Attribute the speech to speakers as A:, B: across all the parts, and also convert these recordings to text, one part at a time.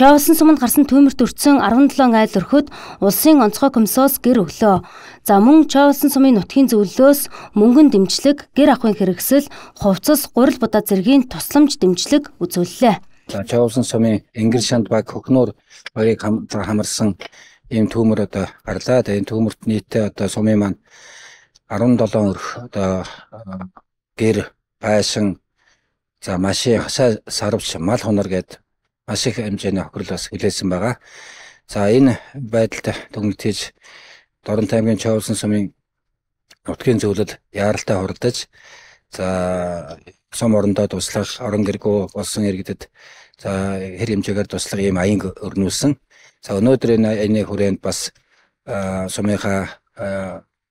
A: Чавсан суманд гарсан төмөрт өртсөн 17 айл өрхөд улсын онцгой комиссоос гэр өглөө. За мөн Чавсан сумын нутгийн зөвлөлөөс мөнгөн дэмжлэг, гэр ахуйн хэрэгсэл, хувцас, гурил будаа зэргийн тусламж дэмжлэг үзүүллээ.
B: Чавсан сумын Энгэр шанд баг хөхнөр хоёрыг хамарсан ийм төмөр одоо гарлаа. Тэгээд төмөрт нийтээ одоо сумын маань 17 өрх одоо гэр байшин за машин хасаа сарвч мал хунар гэдэг маш их хэмжээний хохирол бас хүлээсэн байгаа. За энэ байдалд төгнөлтөж Дорнт аймгийн Чавлсан сумын нутгийн зөвлөл яаралтай хурдж за сум орондоо туслах орон гэргүү болсон иргэдэд за хэр хэмжээгээр туслах ийм аян өрнүүлсэн. За өнөөдөр энэ аяны хүрээнд бас сумынхаа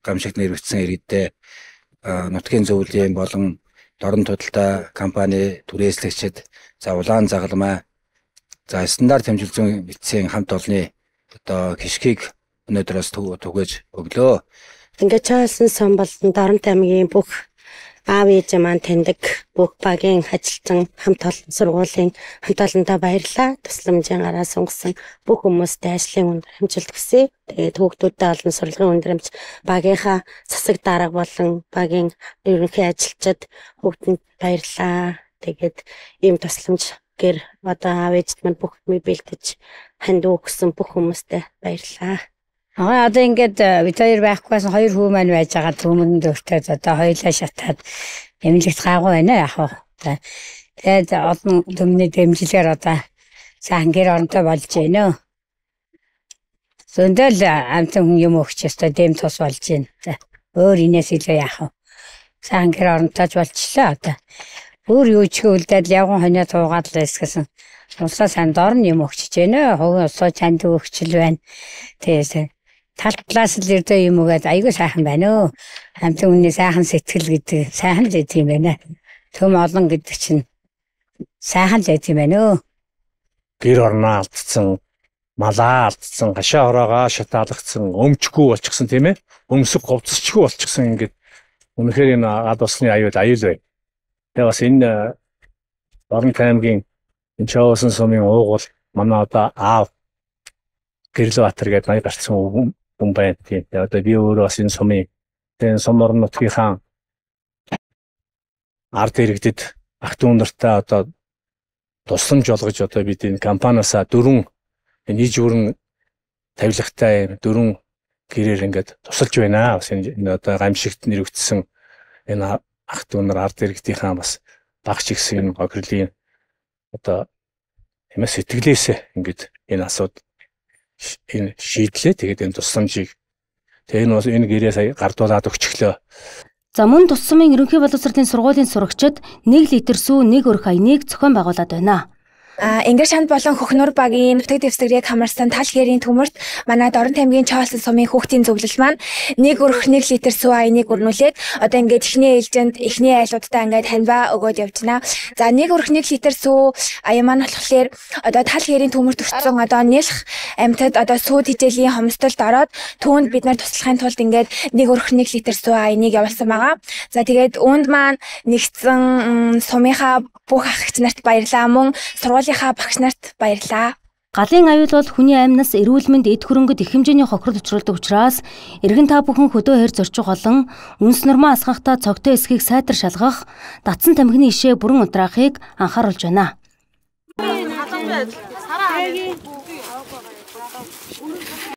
B: гамшигт нэрвэгдсэн иргэдэд нутгийн зөвлөлийн болон дорн худалдаа компани түрээслэгчид за улаан загалмай За стандарт хэмжилзүүн бэлтсийн хамт олонны одоо гიშгийг өнөөдрөөс түгэж
C: өглөө. Ингээ чаалсан сан болон Дарамт аймгийн бүх аав ээж маань таньдаг бүх багийн ажилтан хамт олон сургуулийн хамт олондоо баярлалаа. Тусламжийн араас сонгосон бүх хүмүүстээ ажлын өндөр хэмжилт хүсье. Тэгээд хүүхдүүдтэй олон сурлагын өндөр хэмж багийнхаа засаг дарга болон багийн ерөнхий ажилчид бүгдэнд баярлалаа. Тэгээд ийм тусламж гэр одоо аав ээжд мань бүх хүмүүс бэлтэж ханд өгсөн бүх хүмүүстээ баярлаа.
D: Аа одоо ингээд э, бид хоёр байхгүйс хоёр хүү маань байж байгаа төмөнд өртөөд одоо хоёулаа шатаад эмнэлэгт гаагүй байна яг хаа. Тэгээд олон төмний дэмжлэгээр одоо сайн гэр оронтой болж байна. Зөндөл э, амтан хүн юм өгч өстой дэм тус болж байна. За өөр инээс илүү яах вэ? Сайн гэр оронтойч болчлаа одоо. Өөр юу ч үлдээд явган хонио цуугаад л эсгэсэн. Улсаа санд орн юм өгчөж гэнэ. Хувийн усаа чанд өгчл байна. Тэгээс тал талаас л ирдэ юм угээд айгүй сайхан байна өө. Хамтын үнний сайхан сэтгэл гэдэг сайхан л тийм байна. Төм олон гэдэг чинь сайхан л тийм байна өө.
E: Гэр орноо алдсан малаа алдсан, гашаа ороогоо шатаалгцсан, өмчгүй болчихсон тийм ээ. Өмсөг говцсчгүй болчихсон ингээд. Үнэхээр энэ ад усны аюул аюул байна. Тэгээ бас энэ Орон э, таймгийн энэ Чаосон сумын ууг бол манай одоо аав Гэрлбаатар гэдэг наяа гарцсан өвгөн хүн байна тийм. Тэгээ одоо би өөрөө бас энэ сумын тэгээ сум орон нутгийнхаа ард иргэдэд ах トゥ у нартай одоо тусламж олгож одоо бид энэ компаниасаа дөрвөн энэ иж өрн тавилгатай дөрвөн гэрээр ингээд тусалж байна. Бас энэ одоо гамшигт нэрвэгдсэн энэ ах дүүнэр ард иргэдийнхаа бас багч ихсэн гогролын одоо ямаа сэтгэлээсээ ингээд энэ асууд энэ шийдлээ тэгээд энэ тусламжийг тэгээд энэ бас энэ гэрээ сая гардуулаад өгчихлөө.
A: За мөн тусламын ерөнхий боловсролын сургуулийн сурагчид 1 литр
F: сүү, 1 өрх аяныг зохион байгуулад байна. А Ингэр шанд болон Хөхнөр багийн нутаг дэвсгэр яг хамарсан тал гэрийн төмөрт манай Дорн таймгийн Чоолсон сумын хүүхдийн зөвлөл маань нэг өрх 1 литр сүү айныг өрнүүлээд одоо ингээд эхний ээлжинд эхний айлуудтай ингээд ханва өгөөд явжна. За нэг өрх 1 литр сүү ая маань болохоор одоо тал гэрийн төмөрт өгсөн одоо нэлх амьтад одоо сүү тэжээлийн хомсдолд ороод түүнд бид нар туслахын тулд ингээд нэг өрх 1 литр сүү айныг явуулсан байгаа. За тэгээд үүнд маань нэгдсэн сумынхаа бүх ахч нарт баярлаа мөн сургуулийн ажлынхаа багш нарт баярлаа.
A: Галын аюул бол хүний амьнас эрүүл мэнд эд хөрөнгөд их хэмжээний хохирол учруулдаг учраас эргэн та бүхэн хөдөө хэр зорчих олон үнс нормаа асгахтаа цогтой эсхийг сайтар шалгах, датсан тамхины ишээ бүрэн удраахыг анхааруулж байна. Халуун байдал